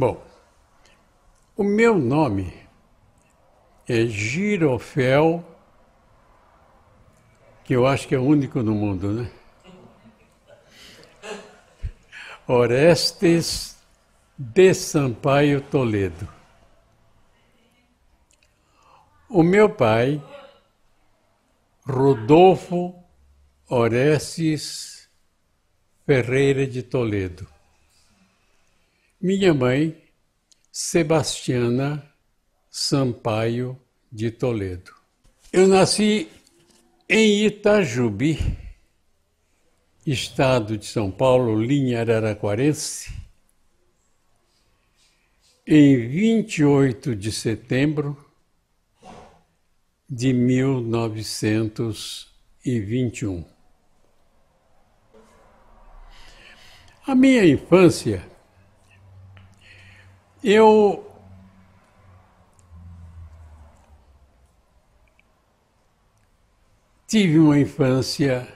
Bom, o meu nome é Girofel, que eu acho que é o único no mundo, né? Orestes de Sampaio Toledo. O meu pai, Rodolfo Orestes Ferreira de Toledo minha mãe, Sebastiana Sampaio de Toledo. Eu nasci em Itajubi, estado de São Paulo, linha araraquarense, em 28 de setembro de 1921. A minha infância eu. Tive uma infância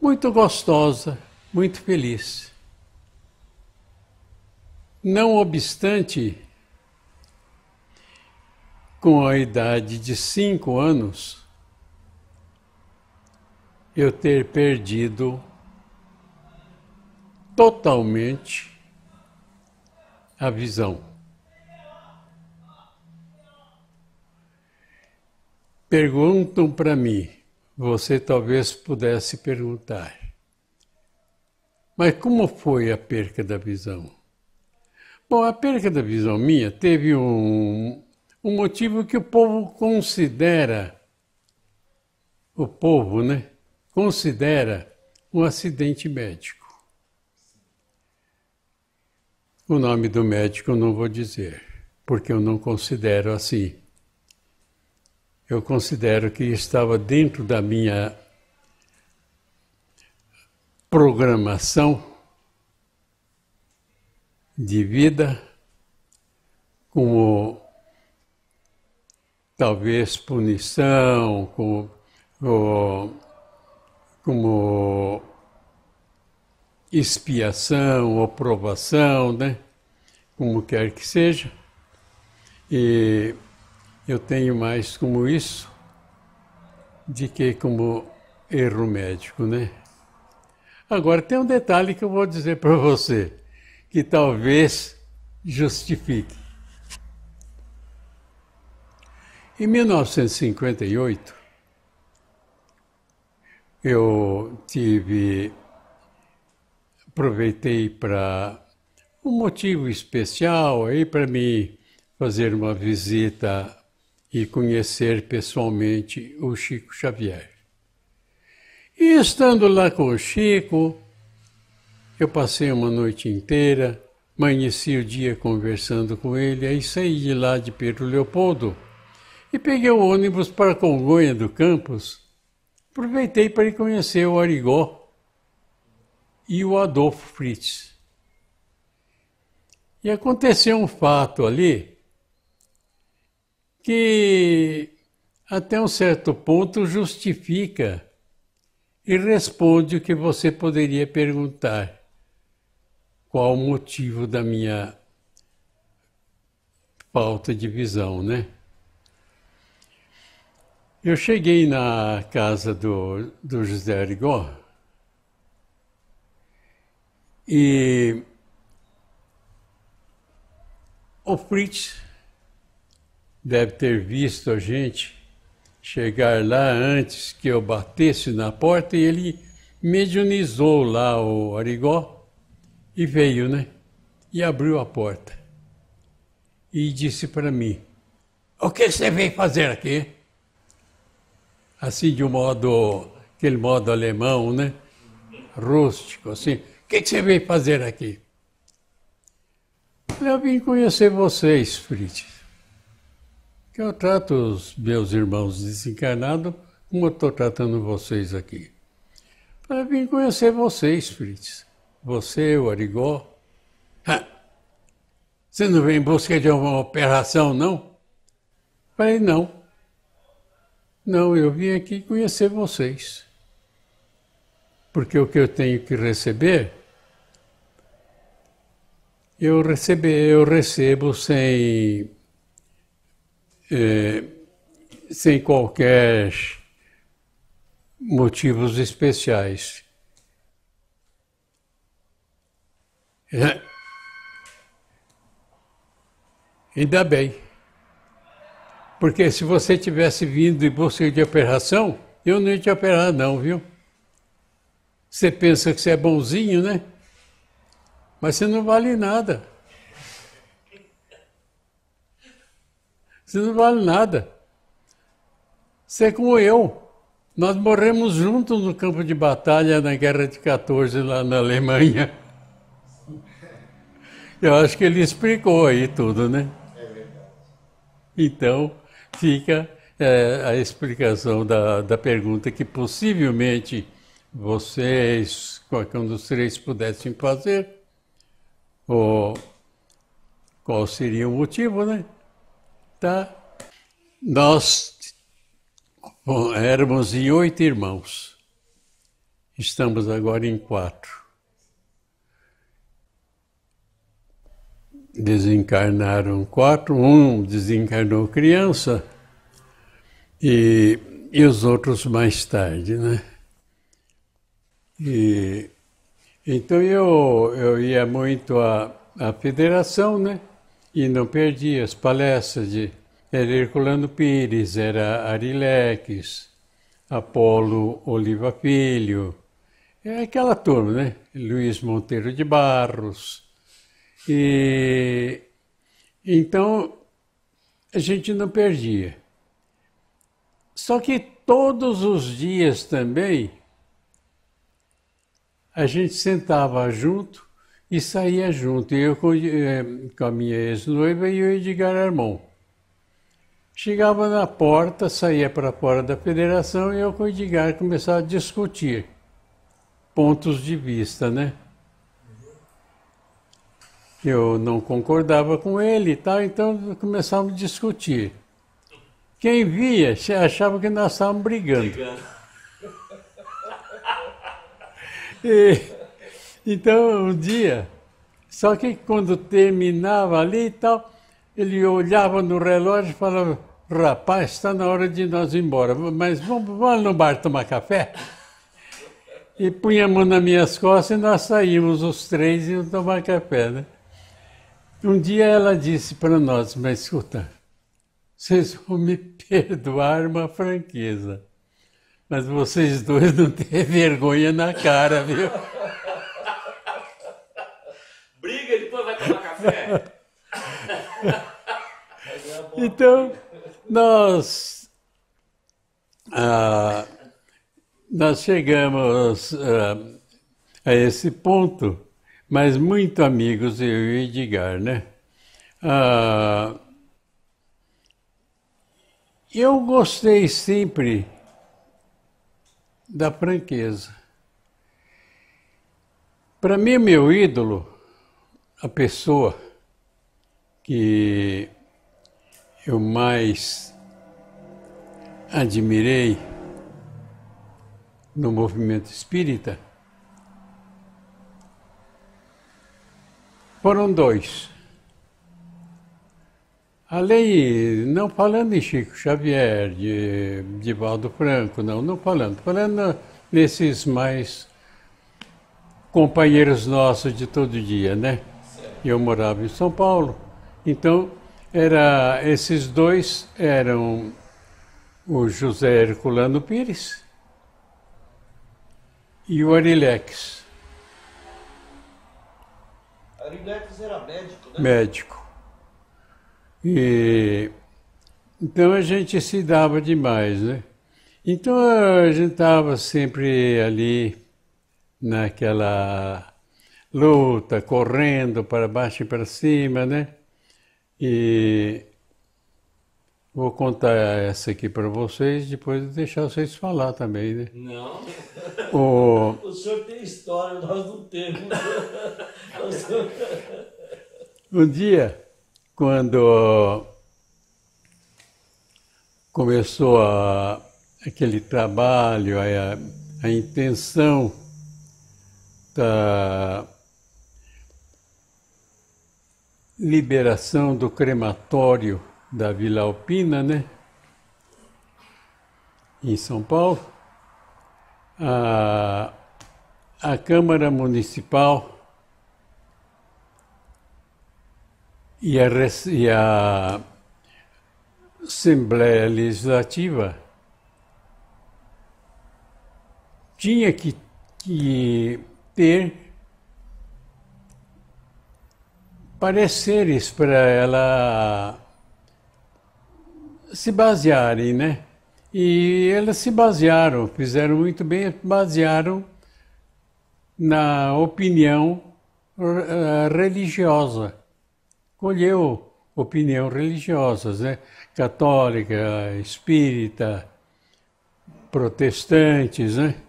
muito gostosa, muito feliz. Não obstante, com a idade de cinco anos, eu ter perdido totalmente a visão. Perguntam para mim, você talvez pudesse perguntar, mas como foi a perca da visão? Bom, a perca da visão minha teve um, um motivo que o povo considera, o povo, né? Considera um acidente médico. O nome do médico eu não vou dizer, porque eu não considero assim. Eu considero que estava dentro da minha programação de vida, como talvez punição, como, como expiação aprovação, né? Como quer que seja. E eu tenho mais como isso de que como erro médico, né? Agora tem um detalhe que eu vou dizer para você que talvez justifique. Em 1958, eu tive aproveitei para um motivo especial aí para me fazer uma visita e conhecer pessoalmente o Chico Xavier. E estando lá com o Chico, eu passei uma noite inteira, amanheci o dia conversando com ele, aí saí de lá de Pedro Leopoldo e peguei o ônibus para Congonha do Campos. Aproveitei para ir conhecer o Arigó e o Adolfo Fritz. E aconteceu um fato ali que, até um certo ponto, justifica e responde o que você poderia perguntar: qual o motivo da minha falta de visão, né? Eu cheguei na casa do, do José Arigó e o Fritz deve ter visto a gente chegar lá antes que eu batesse na porta e ele medianizou lá o Arigó e veio, né? E abriu a porta e disse para mim: O que você veio fazer aqui? Assim, de um modo, aquele modo alemão, né? Rústico, assim que, que você veio fazer aqui? Eu vim conhecer vocês, Fritz. Eu trato os meus irmãos desencarnados como eu estou tratando vocês aqui. Eu vim conhecer vocês, Fritz. Você, o Arigó. Ha! Você não vem em busca de uma operação, não? Falei, não. Não, eu vim aqui conhecer vocês. Porque o que eu tenho que receber eu, recebo eu recebo sem, é, sem qualquer motivos especiais. É. Ainda bem. Porque se você tivesse vindo em busca de operação, eu não ia te operar não, viu? Você pensa que você é bonzinho, né? Mas você não vale nada. Você não vale nada. Você é como eu. Nós morremos juntos no campo de batalha na Guerra de 14 lá na Alemanha. Eu acho que ele explicou aí tudo, né? É verdade. Então, fica é, a explicação da, da pergunta que possivelmente vocês, qualquer um dos três, pudessem fazer o, qual seria o motivo, né? Tá. Nós bom, éramos em oito irmãos, estamos agora em quatro. Desencarnaram quatro, um desencarnou criança e, e os outros mais tarde, né? E então eu, eu ia muito à, à federação, né? E não perdi as palestras de era Herculano Pires, era Arileques, Apolo Oliva Filho, é aquela turma, né? Luiz Monteiro de Barros. E então a gente não perdia. Só que todos os dias também a gente sentava junto e saía junto. eu eh, com, a minha ex-noiva e o Edgar Armon. Chegava na porta, saía para fora da federação e eu com o Edgar começava a discutir pontos de vista, né? Eu não concordava com ele e tal, então começávamos a discutir. Quem via achava que nós estávamos brigando. brigando. E, então, um dia, só que quando terminava ali e tal, ele olhava no relógio e falava, rapaz, está na hora de nós ir embora, mas vamos, vamos no bar tomar café? E punha a mão nas minhas costas e nós saímos os três e tomar café, né? Um dia ela disse para nós, mas escuta, vocês vão me perdoar uma franqueza. Mas vocês dois não têm vergonha na cara, viu? Briga, depois vai tomar café. então, nós. Ah, nós chegamos ah, a esse ponto, mas muito amigos, eu e Edgar, né? Ah, eu gostei sempre da franqueza. Para mim, meu ídolo, a pessoa que eu mais admirei no movimento espírita, foram dois. Além, não falando em Chico Xavier, de, de Valdo Franco, não, não falando, falando nesses mais companheiros nossos de todo dia, né? Eu morava em São Paulo, então era esses dois eram o José Herculano Pires e o Arilex. Arilex era médico, né? Médico. E, então a gente se dava demais, né? Então a gente estava sempre ali naquela luta, correndo para baixo e para cima, né? E vou contar essa aqui para vocês, depois deixar vocês falar também, né? Não. O, o senhor tem história, nós não temos. um dia quando começou a, aquele trabalho, a, a intenção da liberação do crematório da Vila Alpina, né? Em São Paulo, a, a Câmara Municipal e a, e a Assembleia Legislativa tinha que, que ter pareceres para ela se basearem, né? E elas se basearam, fizeram muito bem, basearam na opinião eh, religiosa colheu opinião religiosas, né? católica, espírita, protestantes. Né?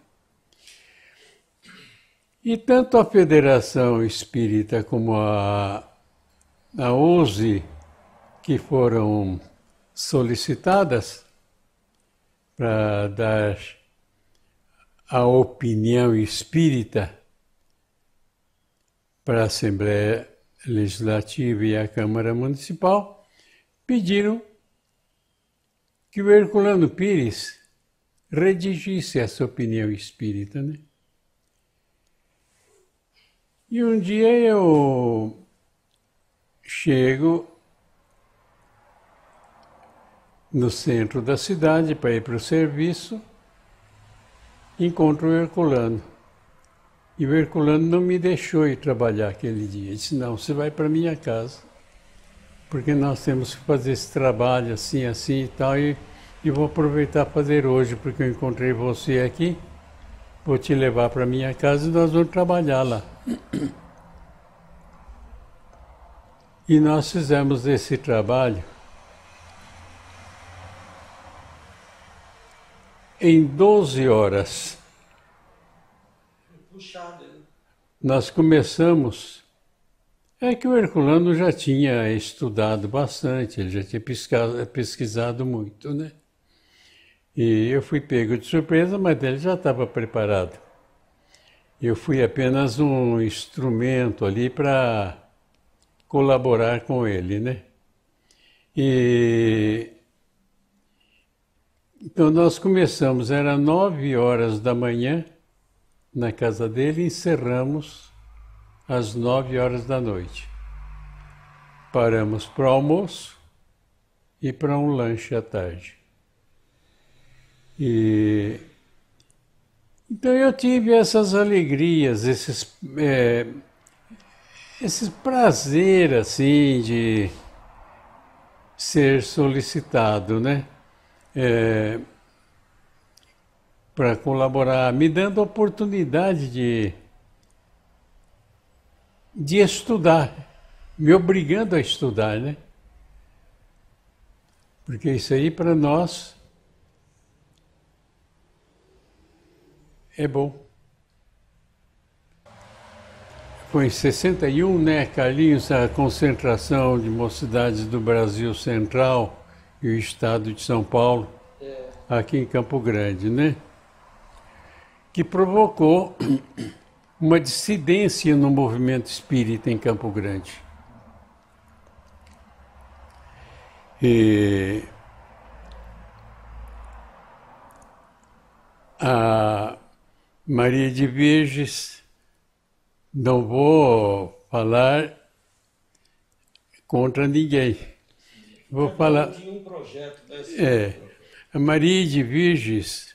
E tanto a Federação Espírita como a, a OSE, que foram solicitadas para dar a opinião espírita para a Assembleia Legislativa e a Câmara Municipal pediram que o Herculano Pires redigisse essa opinião espírita. Né? E um dia eu chego no centro da cidade para ir para o serviço, encontro o Herculano. E o Herculano não me deixou ir trabalhar aquele dia. Ele disse: Não, você vai para minha casa, porque nós temos que fazer esse trabalho assim, assim e tal. E, e vou aproveitar fazer hoje, porque eu encontrei você aqui. Vou te levar para minha casa e nós vamos trabalhar lá. E nós fizemos esse trabalho em 12 horas. Puxado nós começamos. É que o Herculano já tinha estudado bastante, ele já tinha pesquisado, muito, né? E eu fui pego de surpresa, mas ele já estava preparado. Eu fui apenas um instrumento ali para colaborar com ele, né? E então nós começamos, era nove horas da manhã na casa dele, encerramos às nove horas da noite. Paramos para o almoço e para um lanche à tarde. E então eu tive essas alegrias, esses é, esse prazer assim de ser solicitado, né? É, para colaborar, me dando a oportunidade de, de estudar, me obrigando a estudar, né? Porque isso aí para nós é bom. Foi em 61, né, Carlinhos, a concentração de mocidades do Brasil Central e o estado de São Paulo, é. aqui em Campo Grande, né? que provocou uma dissidência no movimento espírita em Campo Grande. E a Maria de Virges, não vou falar contra ninguém. Vou falar. Um projeto desse é, a Maria de Virges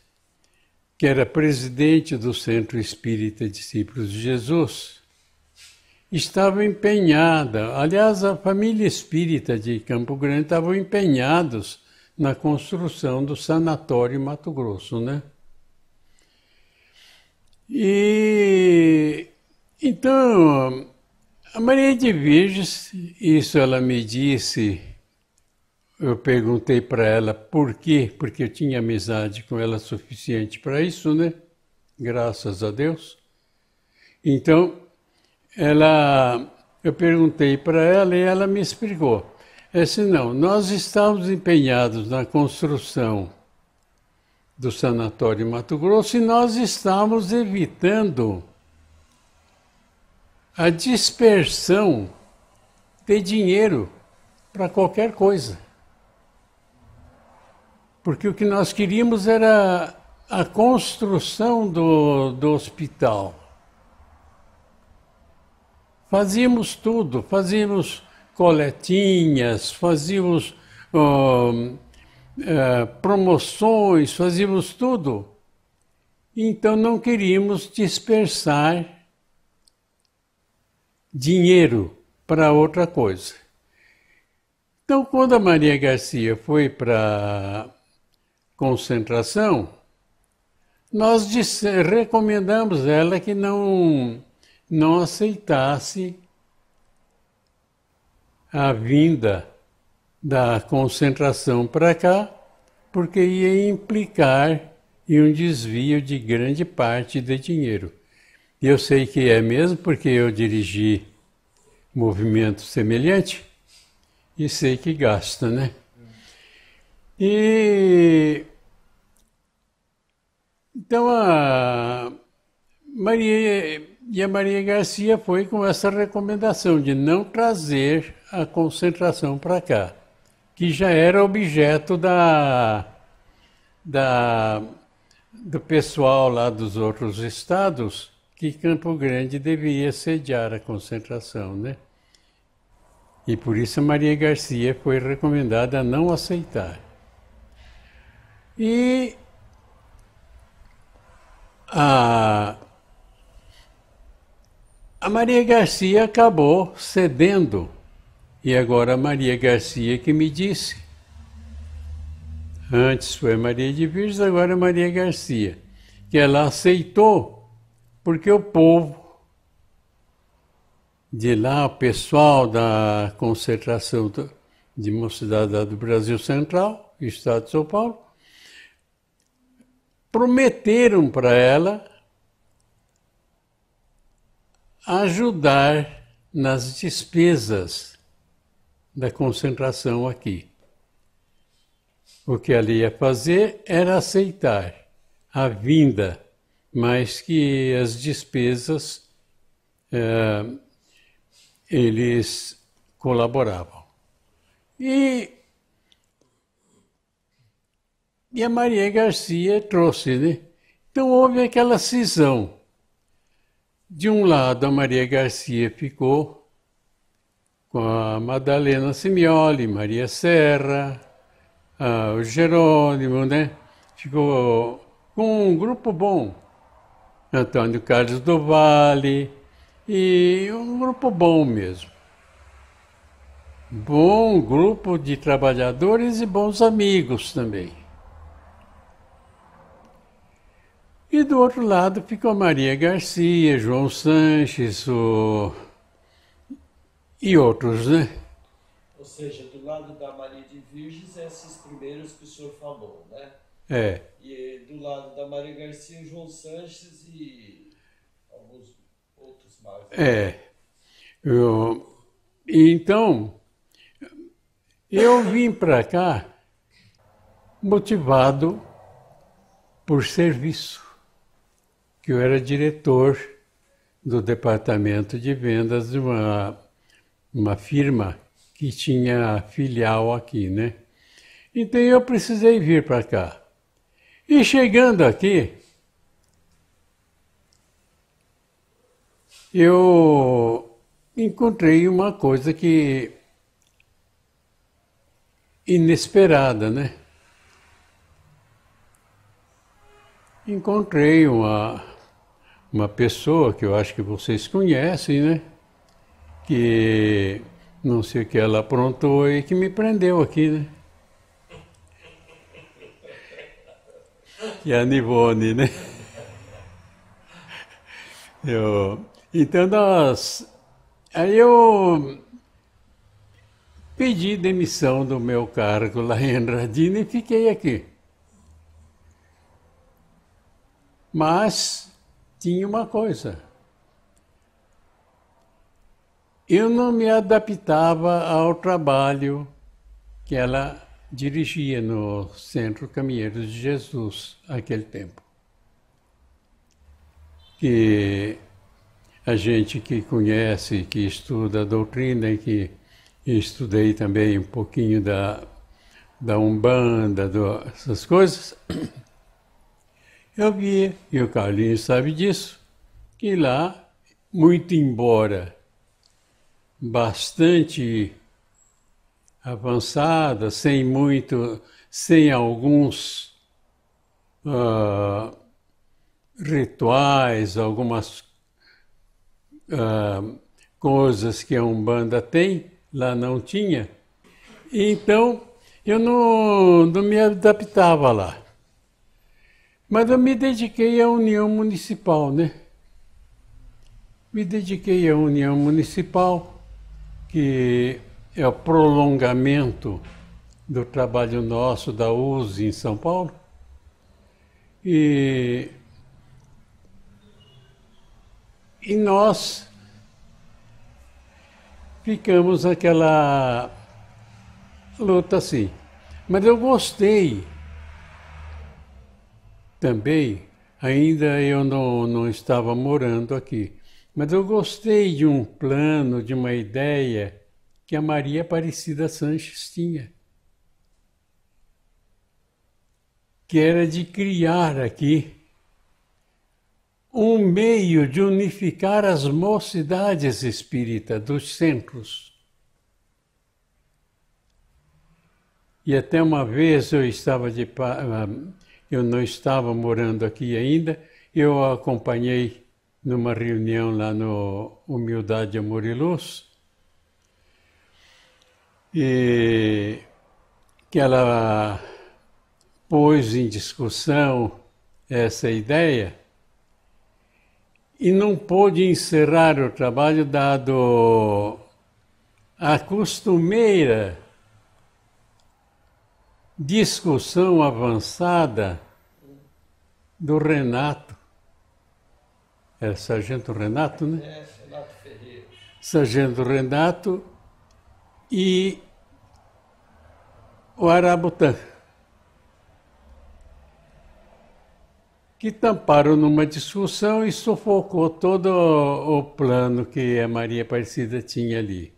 que era presidente do Centro Espírita Discípulos de Jesus, estava empenhada, aliás, a família espírita de Campo Grande estavam empenhados na construção do sanatório Mato Grosso, né? E então a Maria de Virges, isso ela me disse eu perguntei para ela por quê, porque eu tinha amizade com ela suficiente para isso, né? Graças a Deus. Então, ela, eu perguntei para ela e ela me explicou. É assim, não, nós estávamos empenhados na construção do Sanatório Mato Grosso e nós estávamos evitando a dispersão de dinheiro para qualquer coisa porque o que nós queríamos era a construção do, do hospital. Fazíamos tudo, fazíamos coletinhas, fazíamos hum, é, promoções, fazíamos tudo. Então não queríamos dispersar dinheiro para outra coisa. Então, quando a Maria Garcia foi para concentração, nós disse, recomendamos ela que não, não aceitasse a vinda da concentração para cá, porque ia implicar em um desvio de grande parte de dinheiro. Eu sei que é mesmo, porque eu dirigi movimento semelhante e sei que gasta, né? E então a Maria e a Maria Garcia foi com essa recomendação de não trazer a concentração para cá, que já era objeto da, da do pessoal lá dos outros estados que Campo Grande deveria sediar a concentração, né? E por isso a Maria Garcia foi recomendada a não aceitar. E a, a Maria Garcia acabou cedendo. E agora a Maria Garcia que me disse. Antes foi Maria de Virgem, agora é Maria Garcia. Que ela aceitou, porque o povo de lá, o pessoal da concentração de Mocidade do Brasil Central, Estado de São Paulo, prometeram para ela ajudar nas despesas da concentração aqui. O que ela ia fazer era aceitar a vinda, mas que as despesas é, eles colaboravam. E e a Maria Garcia trouxe. Né? Então houve aquela cisão. De um lado, a Maria Garcia ficou com a Madalena Simioli, Maria Serra, o Jerônimo, né? Ficou com um grupo bom. Antônio Carlos do Vale, e um grupo bom mesmo. Bom grupo de trabalhadores e bons amigos também. E do outro lado ficou Maria Garcia, João Sanches o... e outros, né? Ou seja, do lado da Maria de Virges, esses primeiros que o senhor falou, né? É. E do lado da Maria Garcia, João Sanches e alguns outros mais. É. Eu... Então, eu vim para cá motivado por serviço que eu era diretor do departamento de vendas de uma, uma firma que tinha filial aqui, né? Então eu precisei vir para cá. E chegando aqui, eu encontrei uma coisa que inesperada, né? Encontrei uma uma pessoa que eu acho que vocês conhecem, né? Que não sei o que ela aprontou e que me prendeu aqui, né? Que é a Nivone, né? Eu, então nós. Aí eu pedi demissão do meu cargo lá em Andradina e fiquei aqui. Mas tinha uma coisa. Eu não me adaptava ao trabalho que ela dirigia no Centro Caminheiros de Jesus naquele tempo. Que a gente que conhece, que estuda a doutrina e que estudei também um pouquinho da, da Umbanda, do, essas coisas, eu vi, e o Carlinhos sabe disso, que lá, muito embora bastante avançada, sem muito, sem alguns uh, rituais, algumas uh, coisas que a Umbanda tem, lá não tinha. Então, eu não, não me adaptava lá. Mas eu me dediquei à União Municipal, né? Me dediquei à União Municipal, que é o prolongamento do trabalho nosso da USE em São Paulo. E, e nós ficamos naquela luta assim. Mas eu gostei também, ainda eu não, não estava morando aqui, mas eu gostei de um plano, de uma ideia que a Maria Aparecida Sanches tinha, que era de criar aqui um meio de unificar as mocidades espíritas dos centros. E até uma vez eu estava de ah, eu não estava morando aqui ainda, eu a acompanhei numa reunião lá no Humildade, Amor e Luz, e que ela pôs em discussão essa ideia e não pôde encerrar o trabalho dado a costumeira discussão avançada do Renato. Era é Sargento Renato, né? É, Renato Ferreira. Sargento Renato e o Arabutã, que tamparam numa discussão e sufocou todo o plano que a Maria Aparecida tinha ali.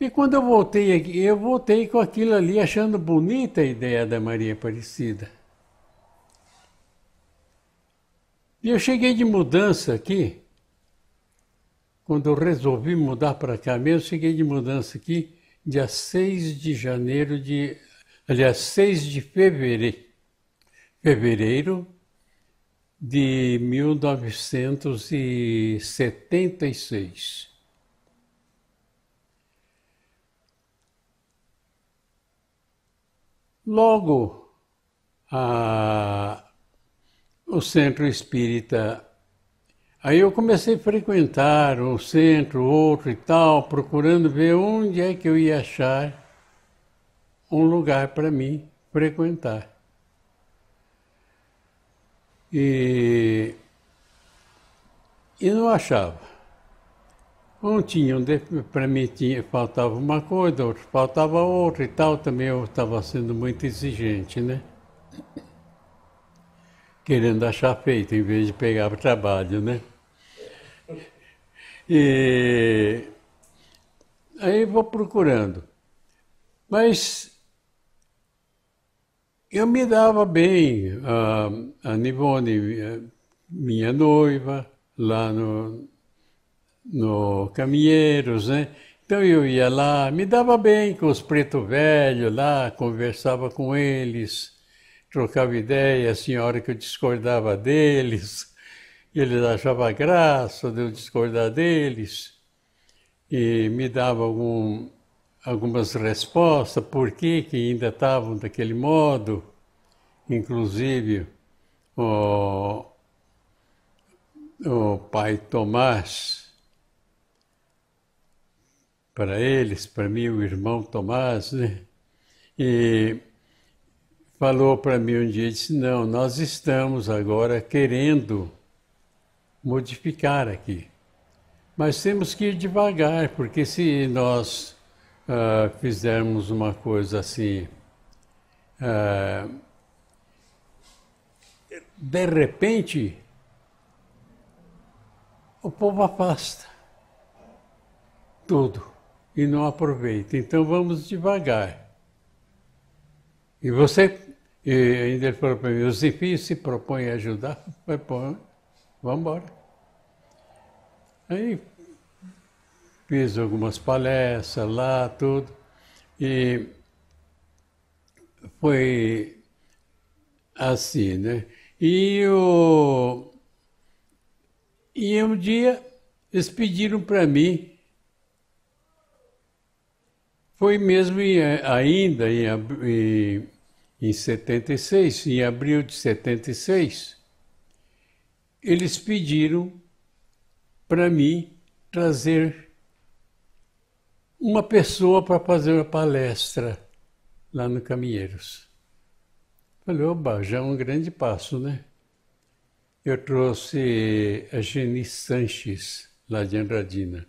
E quando eu voltei aqui, eu voltei com aquilo ali achando bonita a ideia da Maria Aparecida. E eu cheguei de mudança aqui, quando eu resolvi mudar para cá mesmo, cheguei de mudança aqui dia 6 de janeiro de. Aliás, 6 de fevereiro, fevereiro de 1976. Logo, a, o centro espírita. Aí eu comecei a frequentar um centro, outro e tal, procurando ver onde é que eu ia achar um lugar para mim frequentar. E, e não achava. Um tinha, para mim tinha, faltava uma coisa, outro faltava outra e tal. Também eu estava sendo muito exigente, né? Querendo achar feito em vez de pegar o trabalho, né? E aí vou procurando. Mas eu me dava bem, a, ah, a Nivone, minha noiva, lá no, no Caminheiros, né? Então eu ia lá, me dava bem com os preto velho lá, conversava com eles, trocava ideia, assim, a hora que eu discordava deles, eles achavam graça de eu discordar deles, e me dava algum, algumas respostas, por que, que ainda estavam daquele modo, inclusive o, o pai Tomás, para eles, para mim, o irmão Tomás, né? E falou para mim um dia, disse, não, nós estamos agora querendo modificar aqui. Mas temos que ir devagar, porque se nós ah, fizermos uma coisa assim, ah, de repente, o povo afasta tudo e não aproveita. Então vamos devagar. E você, e ainda ele falou para mim, os Zipi se propõe a ajudar, vai pôr, vamos embora. Aí fiz algumas palestras lá, tudo, e foi assim, né? E, o... e um dia eles pediram para mim foi mesmo em, eh, ainda em, em, 76, em abril de 76, eles pediram para mim trazer uma pessoa para fazer uma palestra lá no Caminheiros. Falei, oba, já é um grande passo, né? Eu trouxe a Geni Sanches, lá de Andradina.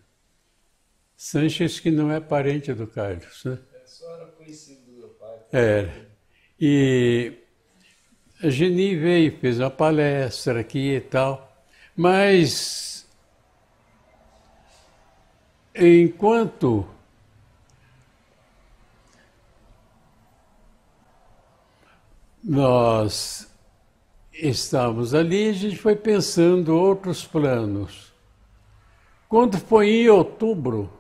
Sanches, que não é parente do Carlos, né? É, só era conhecido do meu pai. Era. É. E a Geni veio, fez uma palestra aqui e tal, mas enquanto nós estávamos ali, a gente foi pensando outros planos. Quando foi em outubro,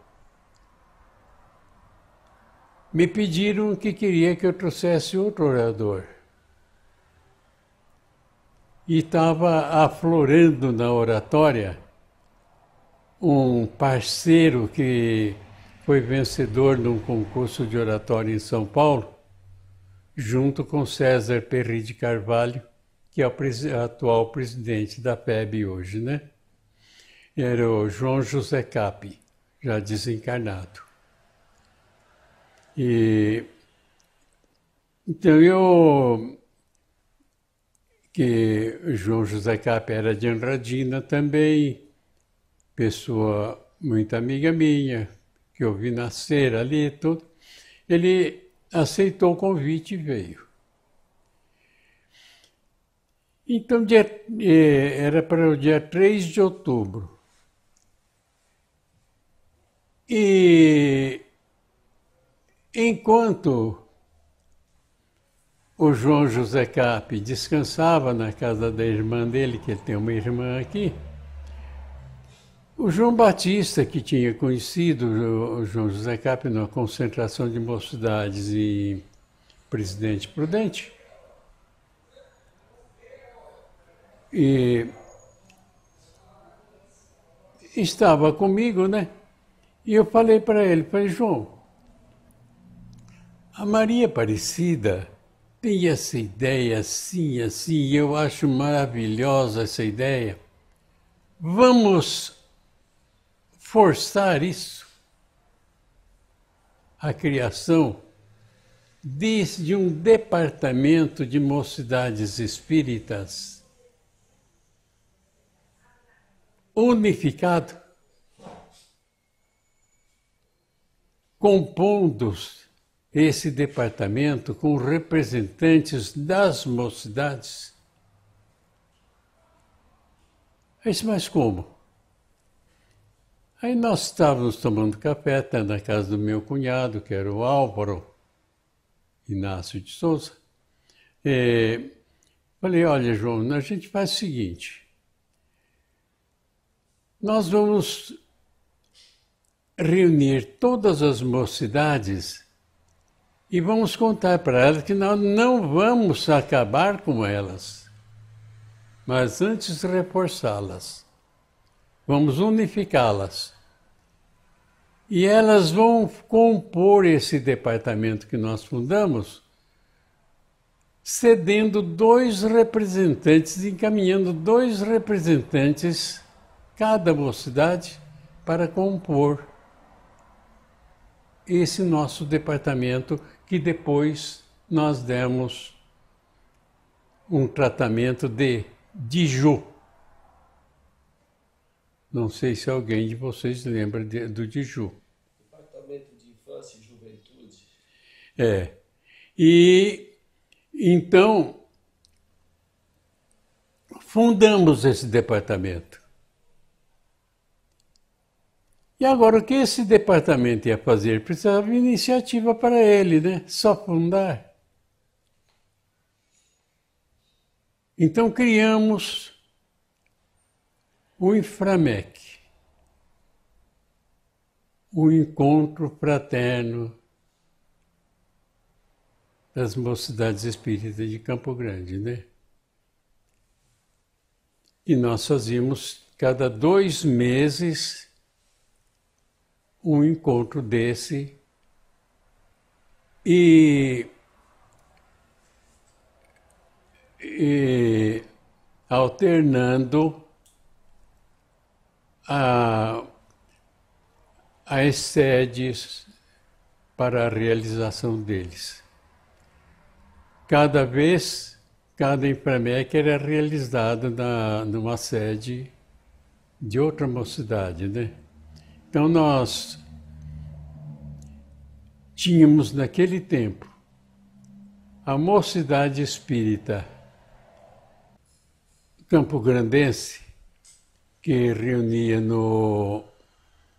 me pediram que queria que eu trouxesse outro orador. E estava aflorando na oratória um parceiro que foi vencedor num concurso de oratória em São Paulo, junto com César Perry de Carvalho, que é o atual presidente da PEB hoje, né? Era o João José Cap, já desencarnado. E, então eu, que João José Cap era de Andradina também, pessoa muito amiga minha, que eu vi nascer ali e tudo, ele aceitou o convite e veio. Então, dia, é, era para o dia 3 de outubro. E Enquanto o João José Cap descansava na casa da irmã dele, que ele tem uma irmã aqui, o João Batista, que tinha conhecido o João José Cap na concentração de mocidades e presidente prudente, e estava comigo, né? E eu falei para ele, falei, João, a Maria Aparecida tem essa ideia assim, assim, eu acho maravilhosa essa ideia. Vamos forçar isso, a criação, desde um departamento de mocidades espíritas unificado, compondo-se esse departamento com representantes das mocidades. Aí disse, mas como? Aí nós estávamos tomando café, até na casa do meu cunhado, que era o Álvaro Inácio de Souza. E é, falei, olha, João, a gente faz o seguinte, nós vamos reunir todas as mocidades e vamos contar para elas que nós não vamos acabar com elas, mas antes reforçá-las, vamos unificá-las. E elas vão compor esse departamento que nós fundamos, cedendo dois representantes, encaminhando dois representantes, cada mocidade, para compor esse nosso departamento que depois nós demos um tratamento de Diju. Não sei se alguém de vocês lembra de, do Diju. Departamento de Infância e Juventude. É. E então fundamos esse departamento. E agora, o que esse departamento ia fazer? Precisava de iniciativa para ele, né? Só fundar. Então criamos o Inframec, o Encontro Fraterno das Mocidades Espíritas de Campo Grande, né? E nós fazíamos cada dois meses um encontro desse e, e alternando a, as sedes para a realização deles. Cada vez, cada que era realizado na, numa sede de outra mocidade, né? Então nós tínhamos naquele tempo a Mocidade Espírita Campo Grandense, que reunia no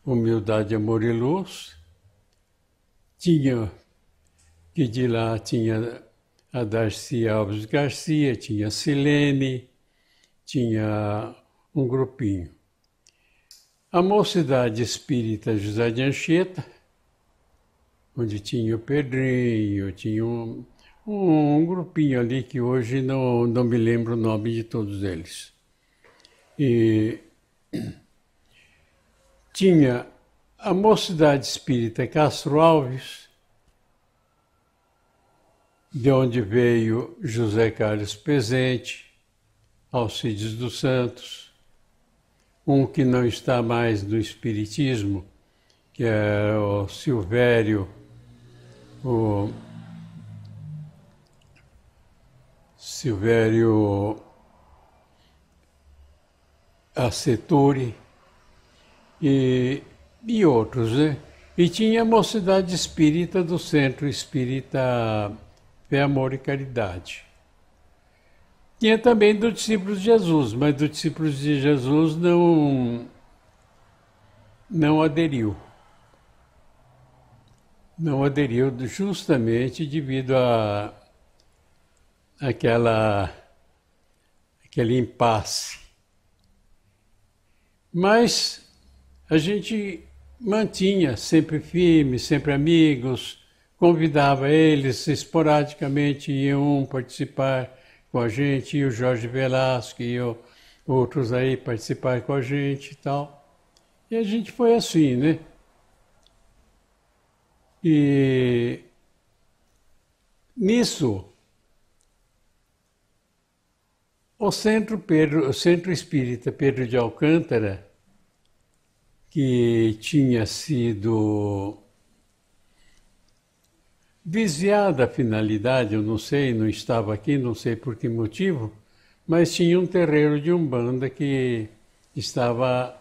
Humildade, Amor e Luz, tinha que de lá tinha a Darcy Alves Garcia, tinha a Silene, tinha um grupinho. A Mocidade Espírita José de Anchieta, onde tinha o Pedrinho, tinha um, um, grupinho ali que hoje não, não me lembro o nome de todos eles. E tinha a Mocidade Espírita Castro Alves, de onde veio José Carlos Pezente, Alcides dos Santos, um que não está mais no Espiritismo, que é o Silvério, o Silvério Aceturi e, e outros, né? E tinha a Mocidade Espírita do Centro Espírita Fé, Amor e Caridade. Tinha também dos discípulos de Jesus, mas dos discípulos de Jesus não, não aderiu. Não aderiu justamente devido a aquela, aquele impasse. Mas a gente mantinha sempre firme, sempre amigos, convidava eles, esporadicamente iam participar com a gente, e o Jorge Velasco e outros aí participaram com a gente e tal. E a gente foi assim, né? E nisso, o Centro, Pedro, o Centro Espírita Pedro de Alcântara, que tinha sido desviada a finalidade, eu não sei, não estava aqui, não sei por que motivo, mas tinha um terreiro de Umbanda que estava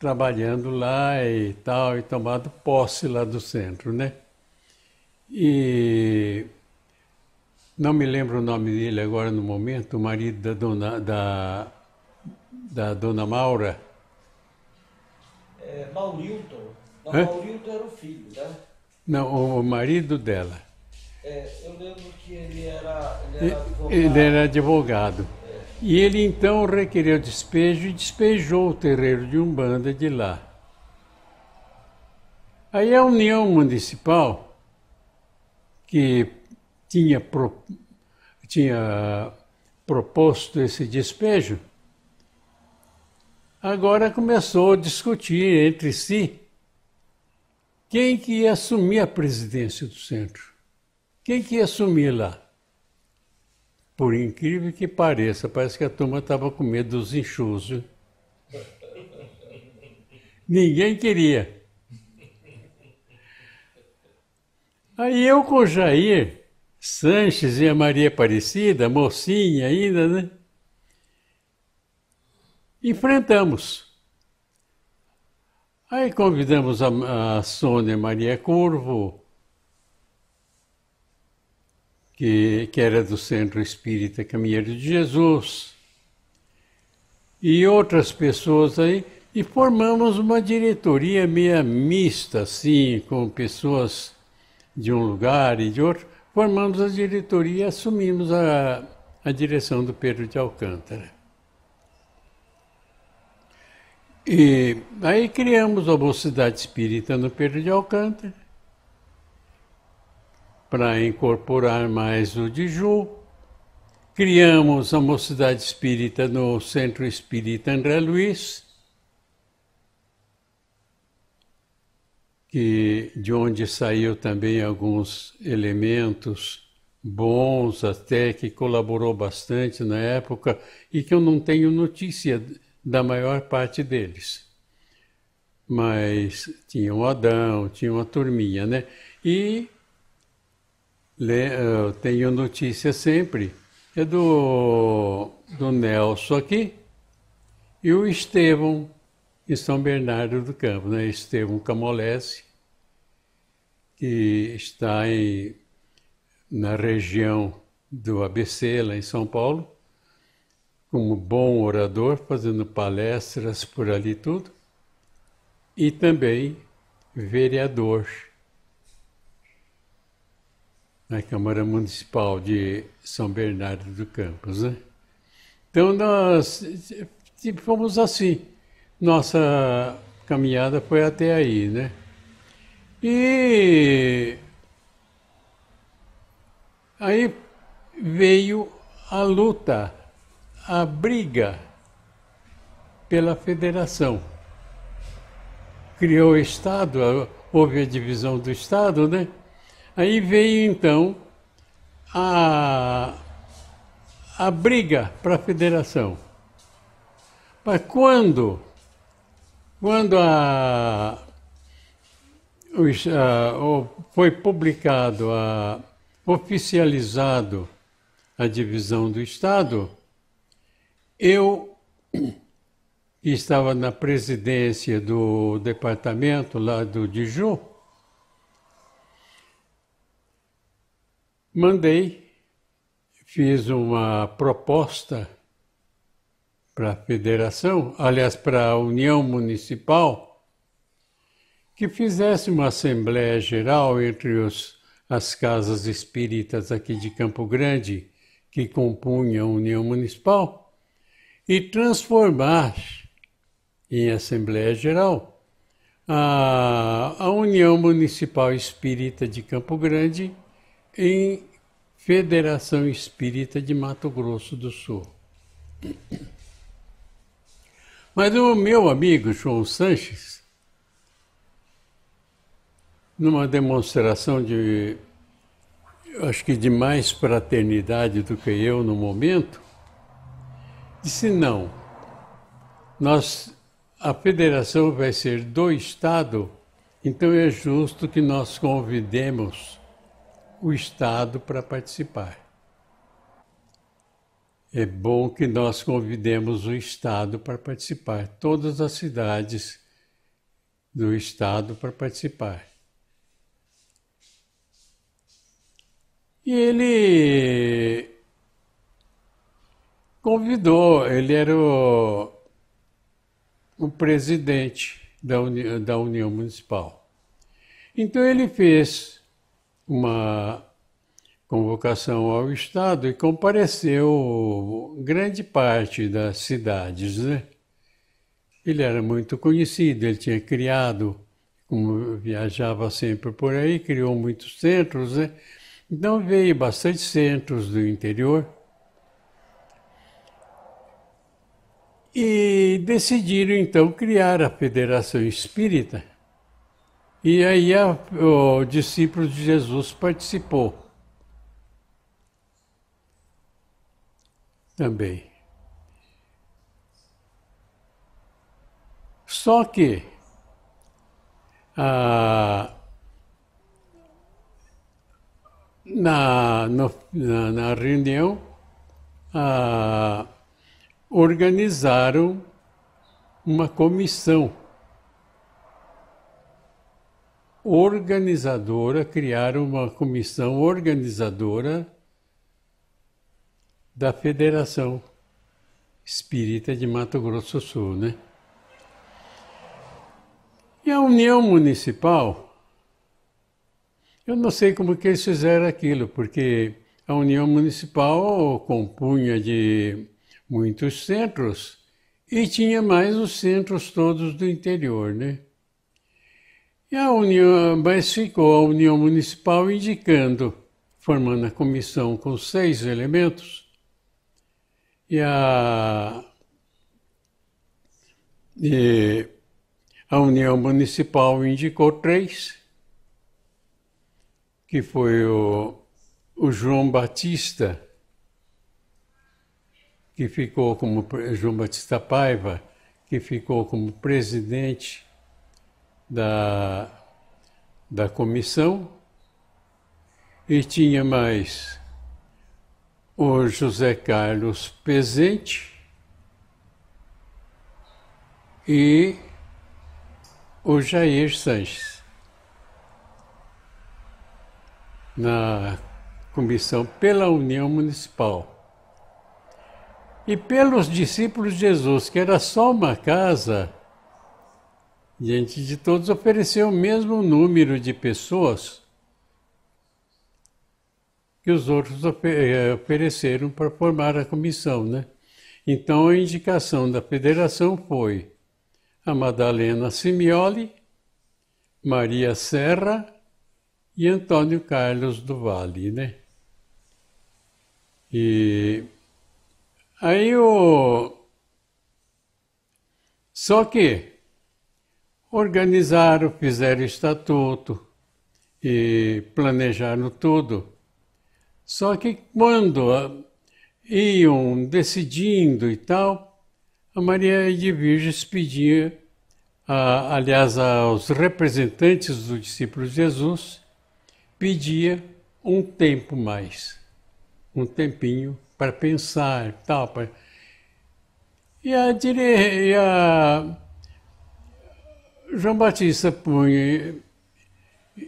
trabalhando lá e tal, e tomado posse lá do centro, né? E não me lembro o nome dele agora no momento, o marido da dona, da, da dona Maura. É, Maurilton. Maurilton era o filho, né? Não, o marido dela. É, eu lembro que ele era, ele era advogado. Ele era advogado. É. E ele então requereu despejo e despejou o terreiro de Umbanda de lá. Aí a União Municipal, que tinha, pro, tinha proposto esse despejo, agora começou a discutir entre si quem que ia assumir a presidência do centro? Quem que ia assumir lá? Por incrível que pareça, parece que a turma estava com medo dos enxusos. Ninguém queria. Aí eu com o Jair Sanches e a Maria Aparecida, mocinha ainda, né? Enfrentamos. Aí convidamos a, a Sônia Maria Curvo, que, que era do Centro Espírita Caminheiro de Jesus, e outras pessoas aí, e formamos uma diretoria meia mista, assim, com pessoas de um lugar e de outro. Formamos a diretoria e assumimos a, a direção do Pedro de Alcântara. E aí criamos a Mocidade Espírita no Pedro de Alcântara, para incorporar mais o Diju. Criamos a Mocidade Espírita no Centro Espírita André Luiz, que, de onde saiu também alguns elementos bons, até que colaborou bastante na época, e que eu não tenho notícia da maior parte deles. Mas tinha o Adão, tinha uma turminha, né? E eh, tenho notícia sempre, é do, do Nelson aqui e o Estevão, em São Bernardo do Campo, né? Estevão Camolese, que está em, na região do ABC, lá em São Paulo, como bom orador, fazendo palestras por ali tudo, e também vereador na Câmara Municipal de São Bernardo do Campos. Né? Então nós fomos assim. Nossa caminhada foi até aí, né? E aí veio a luta a briga pela federação. Criou o Estado, houve a divisão do Estado, né? Aí veio então a, a briga para a federação. Mas quando, quando a, os, a, foi publicado, a, oficializado a divisão do Estado, eu estava na presidência do departamento lá do Diju, mandei, fiz uma proposta para a federação, aliás, para a União Municipal, que fizesse uma assembleia geral entre os, as casas espíritas aqui de Campo Grande que compunham a União Municipal e transformar em Assembleia Geral a, a União Municipal Espírita de Campo Grande em Federação Espírita de Mato Grosso do Sul. Mas o meu amigo João Sanches, numa demonstração de, acho que de mais fraternidade do que eu no momento, Disse não. Nós, a federação vai ser do Estado, então é justo que nós convidemos o Estado para participar. É bom que nós convidemos o Estado para participar, todas as cidades do Estado para participar. E ele convidou, ele era o, o presidente da, Uni, da União Municipal. Então ele fez uma convocação ao Estado e compareceu grande parte das cidades. Né? Ele era muito conhecido, ele tinha criado, como viajava sempre por aí, criou muitos centros. Né? Então veio bastante centros do interior E decidiram então criar a Federação Espírita. E aí a, o discípulo de Jesus participou também. Só que a, na, no, na, na, reunião, a organizaram uma comissão organizadora, criaram uma comissão organizadora da Federação Espírita de Mato Grosso do Sul, né? E a União Municipal, eu não sei como que eles fizeram aquilo, porque a União Municipal compunha de muitos centros e tinha mais os centros todos do interior, né? E a União, mas ficou a União Municipal indicando, formando a comissão com seis elementos, e a, e a União Municipal indicou três, que foi o, o João Batista, que ficou como João Batista Paiva, que ficou como presidente da, da comissão, e tinha mais o José Carlos Pezente e o Jair Sanches na comissão pela União Municipal e pelos discípulos de Jesus, que era só uma casa, diante de todos, ofereceu o mesmo número de pessoas que os outros eh, ofereceram para formar a comissão, né? Então a indicação da federação foi a Madalena Simioli, Maria Serra e Antônio Carlos do Vale, né? E Aí o. Só que organizaram, fizeram o estatuto e planejaram tudo. Só que quando ah, iam decidindo e tal, a Maria de Virges pedia, a, ah, aliás, aos representantes do discípulo Jesus, pedia um tempo mais, um tempinho para pensar tal. E a, dire... e a João Batista punha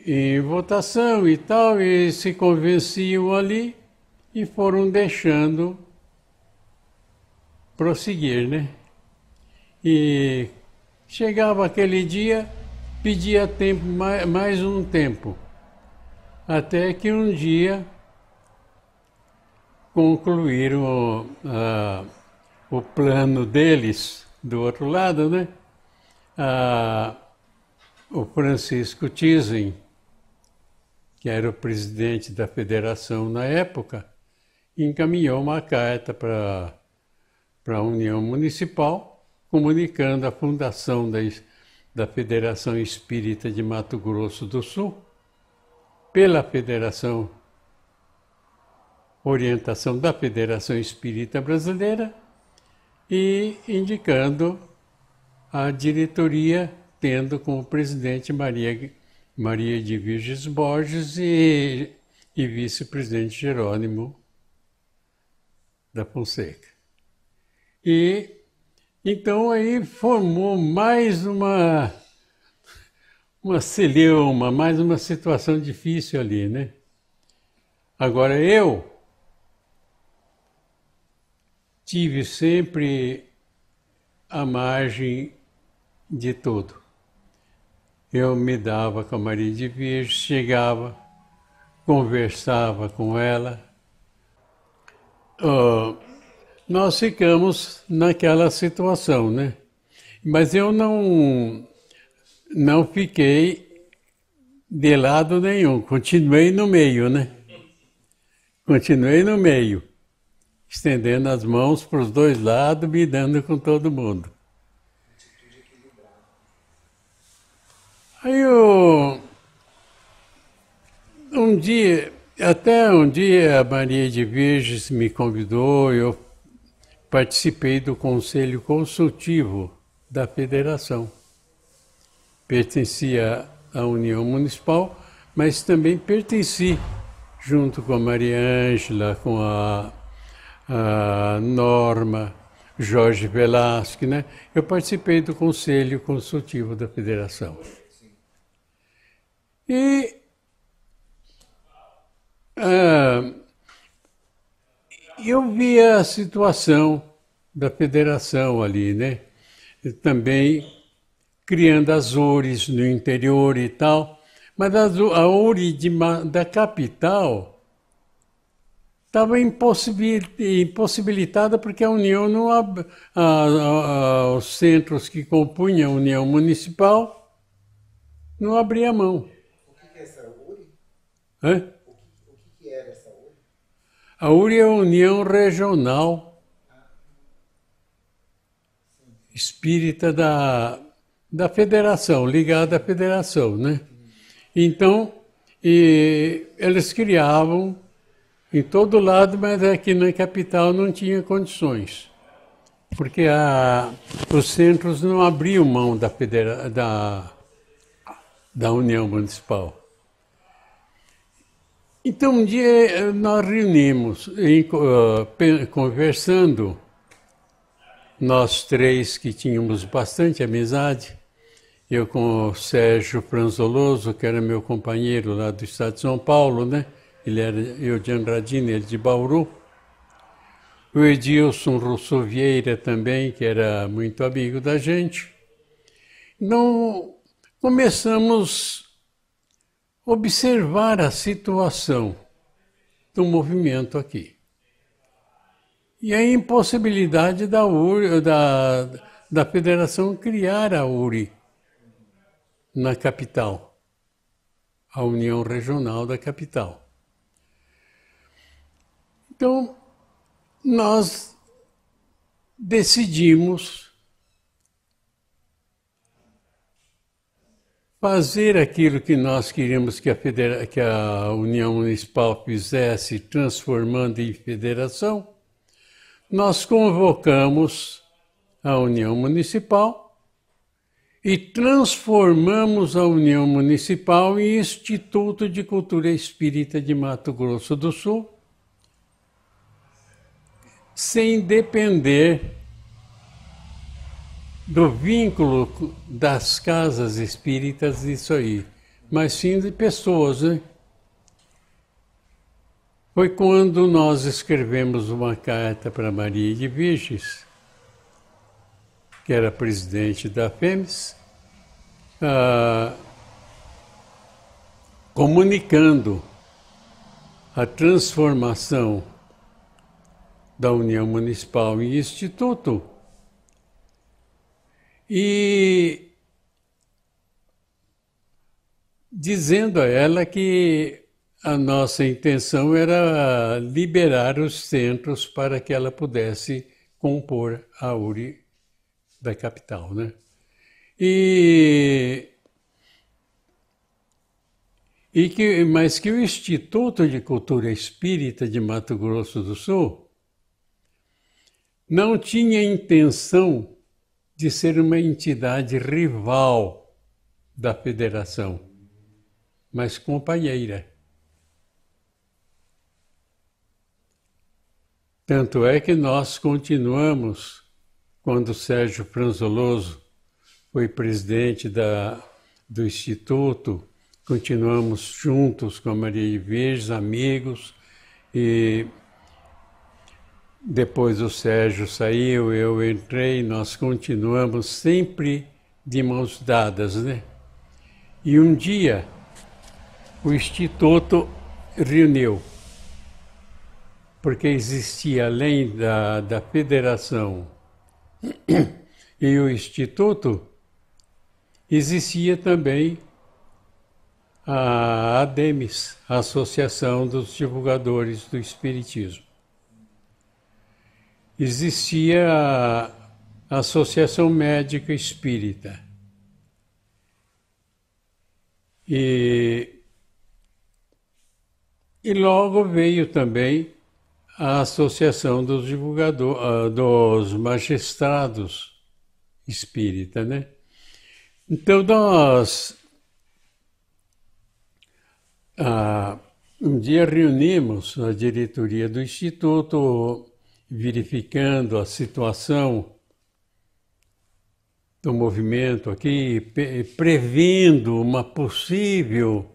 em votação e tal, e se convenciam ali e foram deixando prosseguir, né? E chegava aquele dia, pedia tempo, mais um tempo. Até que um dia concluíram uh, o plano deles do outro lado, né? Uh, o Francisco Tizen, que era o presidente da federação na época, encaminhou uma carta para a União Municipal, comunicando a fundação da, da Federação Espírita de Mato Grosso do Sul pela Federação orientação da Federação Espírita Brasileira e indicando a diretoria, tendo como presidente Maria, Maria de Virges Borges e, e vice-presidente Jerônimo da Fonseca. E então aí formou mais uma uma celeuma, mais uma situação difícil ali, né? Agora eu tive sempre à margem de tudo. Eu me dava com a Maria de Virgem, chegava, conversava com ela. Ah, nós ficamos naquela situação, né? Mas eu não, não fiquei de lado nenhum, continuei no meio, né? Continuei no meio estendendo as mãos para os dois lados, me dando com todo mundo. Aí eu, um dia, até um dia a Maria de Virges me convidou, eu participei do conselho consultivo da federação. Pertencia à União Municipal, mas também pertenci, junto com a Maria Ângela, com a a Norma, Jorge Velasque, né? Eu participei do Conselho Consultivo da Federação. E uh, eu via a situação da federação ali, né? também criando as ores no interior e tal, mas a, a ori de, da capital estava impossibilitada porque a União não a, a, a, os centros que compunham a União Municipal não abria mão. O que é essa URI? Hã? O que, o que era essa URI? A URI é a União Regional Espírita da, da Federação, ligada à Federação, né? Então, e eles criavam em todo lado, mas aqui é na capital não tinha condições, porque a, os centros não abriam mão da, federa, da, da União Municipal. Então um dia eh, nós reunimos, em, eh, conversando, nós três que tínhamos bastante amizade, eu com o Sérgio Franzoloso, que era meu companheiro lá do estado de São Paulo, né? ele era eu de ele de Bauru. O Edilson Russo Vieira também, que era muito amigo da gente. Então, começamos a observar a situação do movimento aqui. E a impossibilidade da, URI, da, da federação criar a URI na capital, a União Regional da capital. Então, nós decidimos fazer aquilo que nós queríamos que a, federa que a União Municipal fizesse, transformando em federação, nós convocamos a União Municipal e transformamos a União Municipal em Instituto de Cultura Espírita de Mato Grosso do Sul sem depender do vínculo das casas espíritas, isso aí, mas sim de pessoas, né? Foi quando nós escrevemos uma carta para Maria de Virges, que era presidente da FEMES, ah, comunicando a transformação da União Municipal e Instituto. E dizendo a ela que a nossa intenção era liberar os centros para que ela pudesse compor a URI da capital, né? E, e que, mas que o Instituto de Cultura Espírita de Mato Grosso do Sul não tinha intenção de ser uma entidade rival da federação, mas companheira. Tanto é que nós continuamos, quando Sérgio Franzoloso foi presidente da, do Instituto, continuamos juntos com a Maria Ives, amigos, e depois o Sérgio saiu, eu entrei, nós continuamos sempre de mãos dadas, né? E um dia o Instituto reuniu, porque existia além da, da federação e o Instituto, existia também a ADEMES, a Associação dos Divulgadores do Espiritismo existia a Associação Médica Espírita. E, e logo veio também a Associação dos Divulgadores, ah, dos Magistrados Espírita, né? Então nós ah, um dia reunimos a diretoria do Instituto verificando a situação do movimento aqui, prevendo uma possível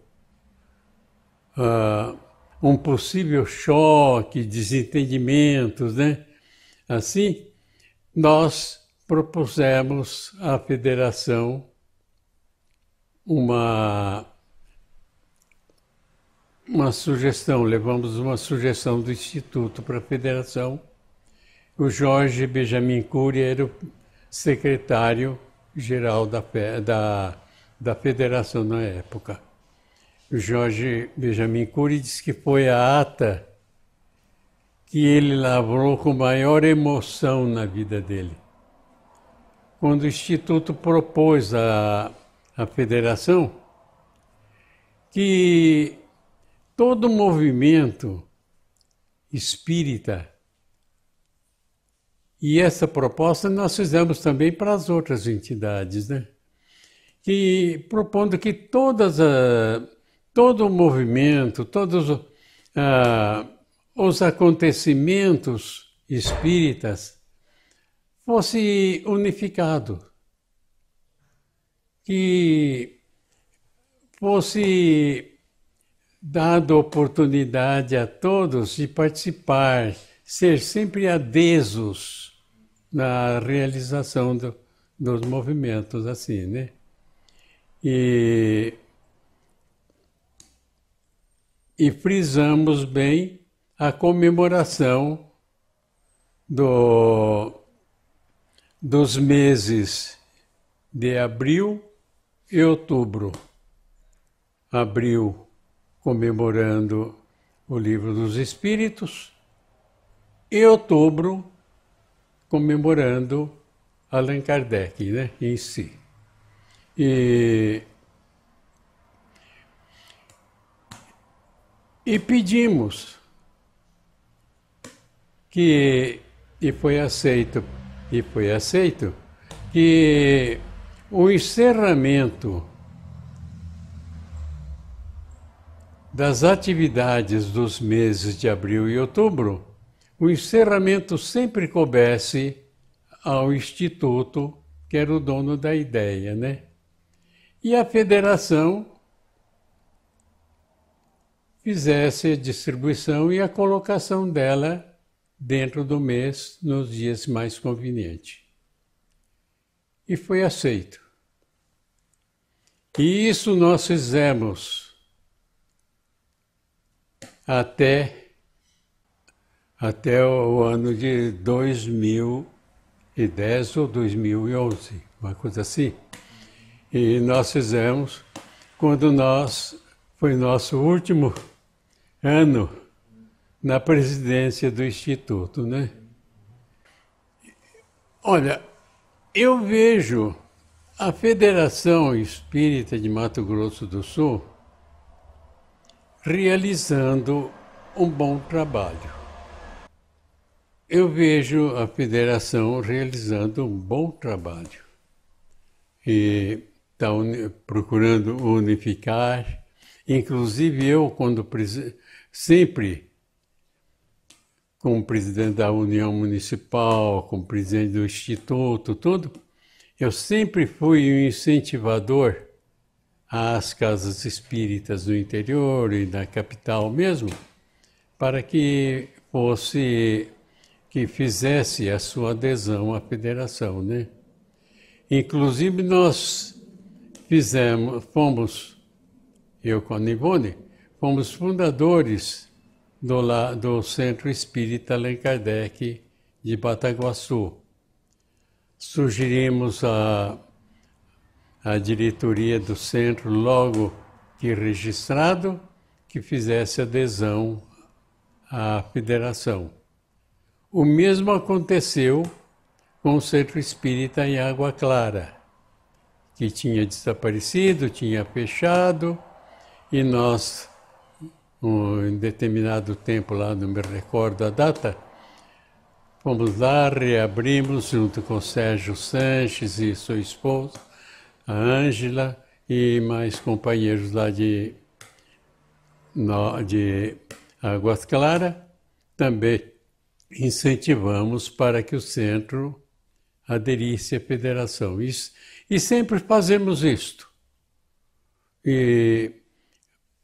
uh, um possível choque, desentendimentos, né? Assim, nós propusemos à federação uma uma sugestão, levamos uma sugestão do instituto para a federação o Jorge Benjamin Cury era o secretário-geral da, da, da federação na época. O Jorge Benjamin Cury disse que foi a ata que ele lavrou com maior emoção na vida dele. Quando o Instituto propôs à, à federação que todo movimento espírita e essa proposta nós fizemos também para as outras entidades, né? que, propondo que todas a, todo o movimento, todos a, os acontecimentos espíritas fosse unificado, que fosse dado oportunidade a todos de participar, ser sempre adesos na realização do, dos movimentos assim, né? E, e frisamos bem a comemoração do, dos meses de abril e outubro. Abril comemorando o Livro dos Espíritos e outubro comemorando Allan Kardec né, em si. E, e pedimos que, e foi aceito, e foi aceito, que o encerramento das atividades dos meses de abril e outubro o encerramento sempre coubesse ao Instituto, que era o dono da ideia, né? E a federação fizesse a distribuição e a colocação dela dentro do mês, nos dias mais convenientes. E foi aceito. E isso nós fizemos até até o ano de 2010 ou 2011, uma coisa assim. E nós fizemos quando nós foi nosso último ano na presidência do instituto, né? Olha, eu vejo a Federação Espírita de Mato Grosso do Sul realizando um bom trabalho. Eu vejo a federação realizando um bom trabalho e está procurando unificar. Inclusive eu, quando sempre como presidente da União Municipal, como presidente do Instituto, tudo, eu sempre fui um incentivador às casas espíritas do interior e na capital mesmo, para que fosse que fizesse a sua adesão à federação, né? Inclusive nós fizemos, fomos, eu com a Nivone, fomos fundadores do, do Centro Espírita Allan Kardec de Bataguaçu. Sugerimos a, a diretoria do centro, logo que registrado, que fizesse adesão à federação. O mesmo aconteceu com o centro espírita em Água Clara, que tinha desaparecido, tinha fechado, e nós, um, em determinado tempo lá, não me recordo a data, fomos lá, reabrimos junto com Sérgio Sanches e sua esposa, a Ângela, e mais companheiros lá de, de Águas Clara, também incentivamos para que o centro aderisse à federação. Isso, e sempre fazemos isto. E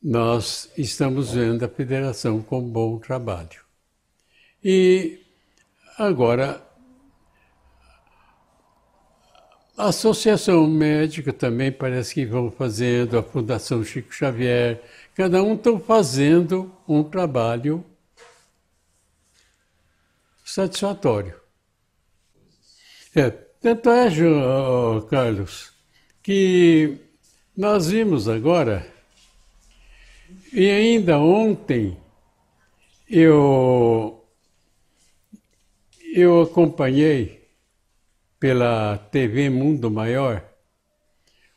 nós estamos vendo a federação com bom trabalho. E agora, a Associação Médica também parece que vão fazendo, a Fundação Chico Xavier, cada um estão fazendo um trabalho satisfatório. É, tanto é, João Carlos, que nós vimos agora, e ainda ontem eu, eu acompanhei pela TV Mundo Maior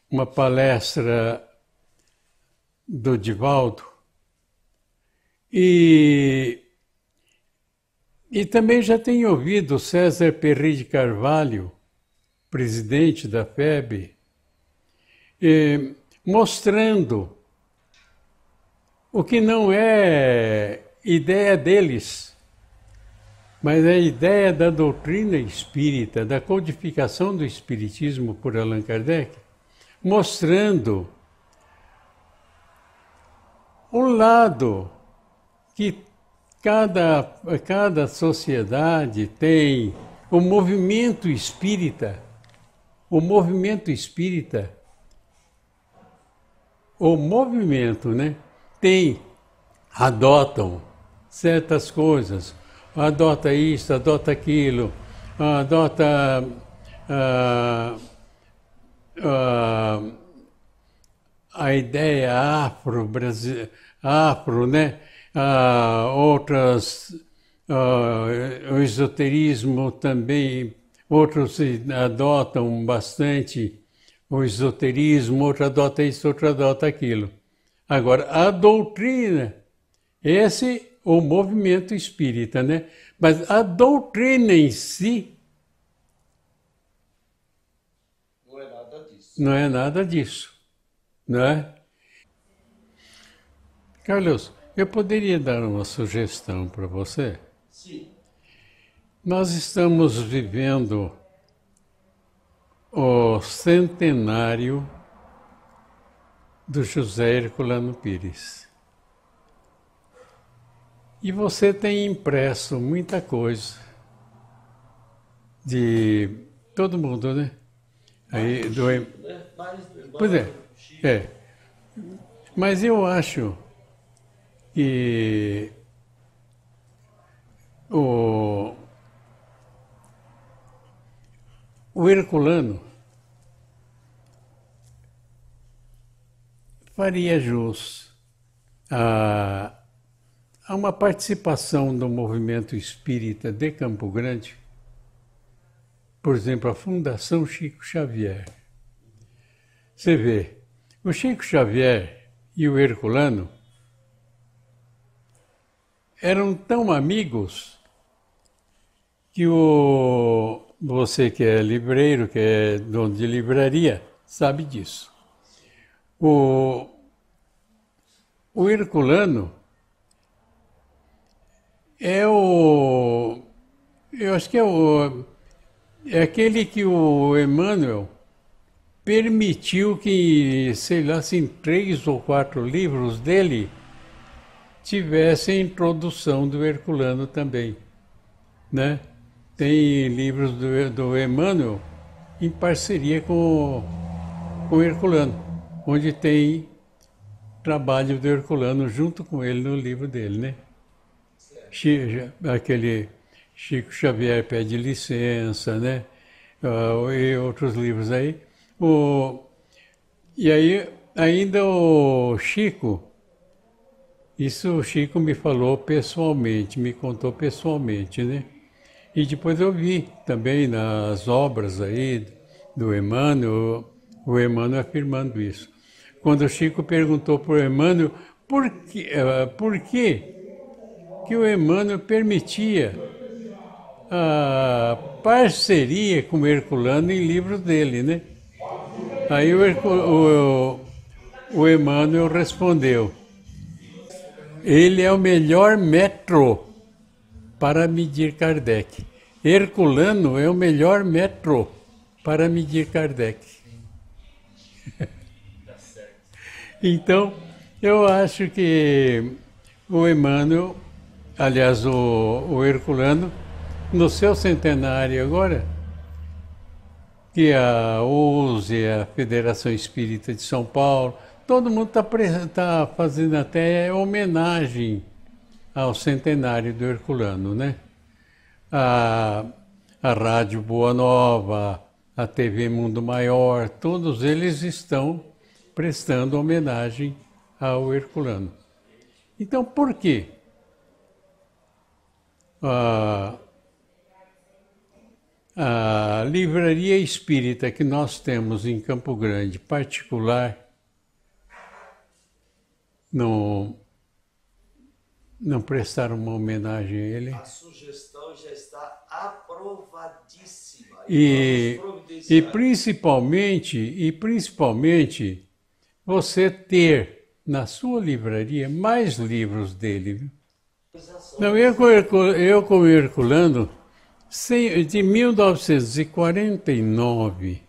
uma palestra do Divaldo e e também já tenho ouvido César Perry de Carvalho, presidente da FEB, eh, mostrando o que não é ideia deles, mas é ideia da doutrina espírita, da codificação do espiritismo por Allan Kardec, mostrando o lado que Cada, cada sociedade tem o movimento espírita, o movimento espírita, o movimento, né? Tem, adotam certas coisas, adota isso, adota aquilo, adota ah, ah a ideia afro, afro, né? ah, outras, ah, o esoterismo também, outros adotam bastante o esoterismo, outro adota isso, outro adota aquilo. Agora, a doutrina, esse é o movimento espírita, né? Mas a doutrina em si não é nada disso. Não é, é? Carlos, eu poderia dar uma sugestão para você? Sim. Nós estamos vivendo o centenário do José Herculano Pires. E você tem impresso muita coisa de todo mundo, né? Aí, né? do... Pois é, é. Mas eu acho e o, o Herculano faria jus a, a uma participação do movimento espírita de Campo Grande, por exemplo, a Fundação Chico Xavier. Você vê, o Chico Xavier e o Herculano eram tão amigos que o você que é livreiro, que é dono de livraria, sabe disso. O, o Herculano é o. Eu acho que é o. É aquele que o Emmanuel permitiu que, sei lá, assim três ou quatro livros dele tivessem introdução do Herculano também. Né? Tem livros do, do Emmanuel em parceria com, com o Herculano, onde tem trabalho do Herculano junto com ele no livro dele, né? Aquele Chico Xavier pede licença, né? Uh, e outros livros aí. O, e aí ainda o Chico isso o Chico me falou pessoalmente, me contou pessoalmente, né? E depois eu vi também nas obras aí do Emmanuel, o Emmanuel afirmando isso. Quando o Chico perguntou para o Emmanuel por que, eh, por que que o Emmanuel permitia a parceria com o Herculano em livros dele, né? Aí o, Hercul, o, o Emmanuel respondeu, ele é o melhor metro para medir Kardec. Herculano é o melhor metro para medir Kardec. então, eu acho que o Emmanuel, aliás, o, o Herculano, no seu centenário agora, que a OUSE, a Federação Espírita de São Paulo, todo mundo está tá fazendo até homenagem ao centenário do Herculano, né? A, a Rádio Boa Nova, a TV Mundo Maior, todos eles estão prestando homenagem ao Herculano. Então, por quê? A, a livraria espírita que nós temos em Campo Grande, particular, não, não prestaram uma homenagem a ele. A sugestão já está aprovadíssima. E, e, principalmente, e principalmente, você ter na sua livraria mais livros dele. Não, eu, eu com Herculano, de 1949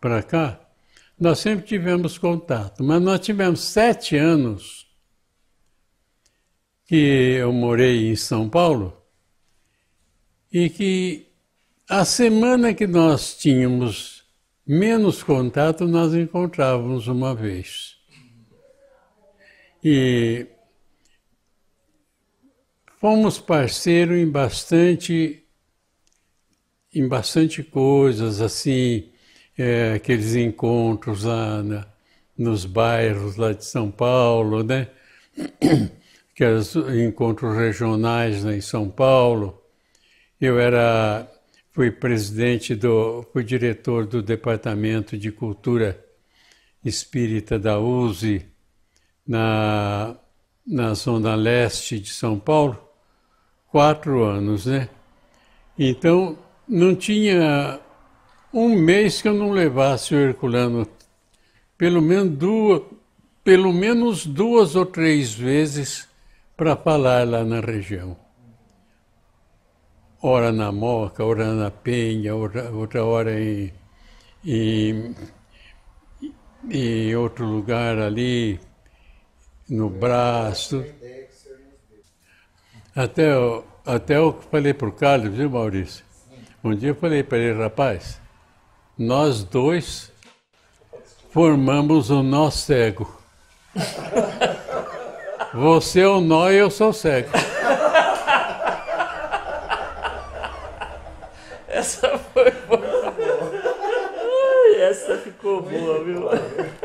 para cá, nós sempre tivemos contato, mas nós tivemos sete anos que eu morei em São Paulo e que a semana que nós tínhamos menos contato, nós encontrávamos uma vez. E fomos parceiro em bastante em bastante coisas assim é, aqueles encontros lá na, nos bairros lá de São Paulo, né? que eram encontros regionais né, em São Paulo. Eu era, fui presidente do, fui diretor do Departamento de Cultura Espírita da USE na, na Zona Leste de São Paulo, quatro anos, né? Então, não tinha um mês que eu não levasse o Herculano, pelo menos duas, pelo menos duas ou três vezes para falar lá na região. Ora na Moca, ora na Penha, outra, outra hora em, em, em outro lugar ali, no braço. Até, até eu falei para o Carlos, viu, Maurício? Um dia eu falei para ele, rapaz, nós dois formamos o nó cego. Você é o nó e eu sou cego. Essa foi boa. Ai, essa ficou boa, viu?